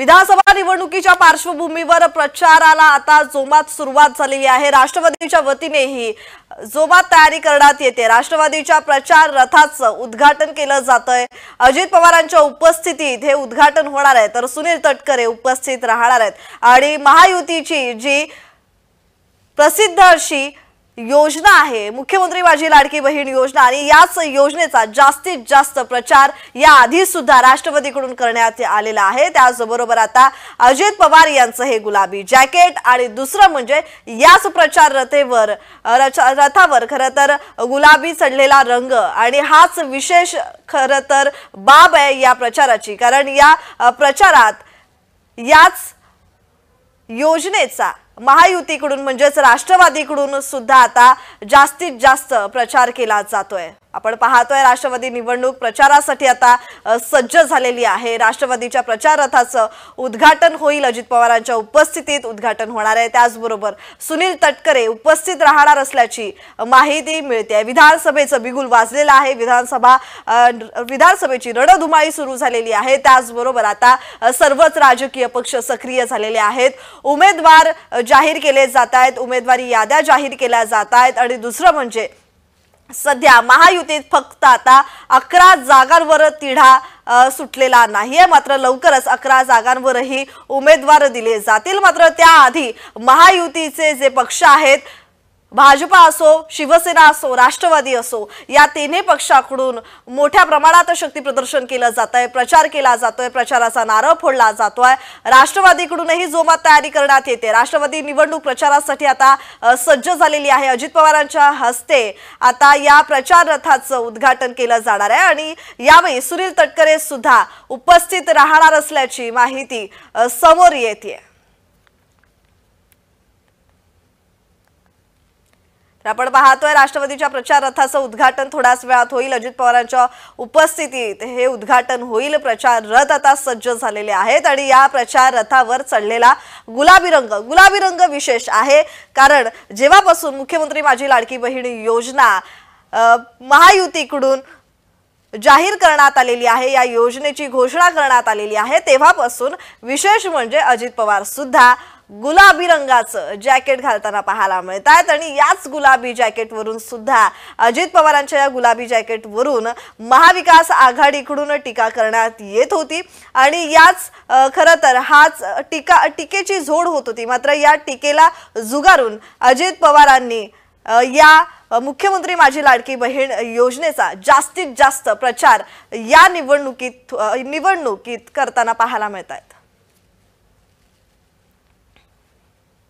विधानसभा निवडणुकीच्या पार्श्वभूमीवर प्रचाराला आता जोमात सुरुवात झालेली आहे राष्ट्रवादीच्या वतीनेही जोमात तयारी करण्यात येते राष्ट्रवादीच्या प्रचार रथाचं उद्घाटन केलं जातंय अजित पवारांच्या उपस्थितीत हे उद्घाटन होणार आहे तर सुनील तटकरे उपस्थित राहणार आहेत आणि महायुतीची जी प्रसिद्ध अशी योजना आहे मुख्यमंत्री माझी लाडकी बहीण योजना आणि याच योजनेचा जास्तीत जास्त प्रचार या आधी सुद्धा राष्ट्रपतीकडून करण्यात आलेला आहे त्याचबरोबर आता अजित पवार यांचं हे गुलाबी जॅकेट आणि दुसरं म्हणजे याच प्रचार रथेवर रथावर खरं तर गुलाबी चढलेला रंग आणि हाच विशेष खरं तर बाब आहे या प्रचाराची कारण या प्रचारात याच योजनेचा महायुतीकडून म्हणजेच राष्ट्रवादीकडून सुद्धा आता जास्तीत जास्त प्रचार केला जातोय आपण पाहतोय राष्ट्रवादी निवडणूक प्रचारासाठी आता सज्ज झालेली आहे राष्ट्रवादीच्या प्रचार रथाचं उद्घाटन होईल अजित पवारांच्या उपस्थितीत उद्घाटन होणार आहे त्याचबरोबर सुनील तटकरे उपस्थित राहणार असल्याची माहिती मिळते विधानसभेचं बिगुल वाजलेलं आहे विधानसभा विधानसभेची रणधुमाळी सुरू झालेली आहे त्याचबरोबर आता सर्वच राजकीय पक्ष सक्रिय झालेले आहेत उमेदवार जाहीर केले जात आहेत उमेदवारी याद्या जाहीर केल्या जात आहेत आणि दुसरं म्हणजे सध्या महायुतीत फक्त आता अकरा जागांवर तिढा सुटलेला नाहीये मात्र लवकरच अकरा जागांवरही उमेदवार दिले जातील मात्र त्याआधी महायुतीचे जे पक्ष आहेत भाजपा असो शिवसेना असो राष्ट्रवादी असो या तिन्ही पक्षाकडून मोठ्या प्रमाणात शक्ती प्रदर्शन केलं जात आहे प्रचार केला जातोय प्रचाराचा नारा फोडला जातोय राष्ट्रवादीकडूनही जोमात तयारी करण्यात येते राष्ट्रवादी निवडणूक प्रचारासाठी आता सज्ज झालेली आहे अजित पवारांच्या हस्ते आता या प्रचार रथाचं उद्घाटन केलं जाणार आहे आणि यावेळी सुनील तटकरे सुद्धा उपस्थित राहणार असल्याची माहिती समोर येते तर आपण पाहतोय राष्ट्रवादीच्या प्रचार रथाचं उद्घाटन थोड्याच वेळात होईल अजित पवारांच्या उपस्थितीत हे उद्घाटन होईल प्रचार रथ आता सज्ज झालेले आहेत आणि या प्रचार रथावर चढलेला गुलाबी रंग गुलाबी रंग विशेष आहे कारण जेव्हापासून मुख्यमंत्री माझी लाडकी बहीण योजना महायुतीकडून जाहीर करण्यात आलेली आहे या योजनेची घोषणा करण्यात आलेली आहे तेव्हापासून विशेष म्हणजे अजित पवार सुद्धा गुलाबी रंगाचं जॅकेट घालताना पाहायला मिळत आहेत आणि याच गुलाबी जॅकेटवरून सुद्धा अजित पवारांच्या या गुलाबी जॅकेटवरून महाविकास आघाडीकडून टीका करण्यात येत होती आणि याच खरं तर हाच टीका टीकेची झोड होत होती मात्र या टीकेला जुगारून अजित पवारांनी या मुख्यमंत्री माझी लाडकी बहीण योजनेचा जास्तीत जास्त प्रचार या निवडणुकीत निवडणुकीत करताना पाहायला मिळत आहेत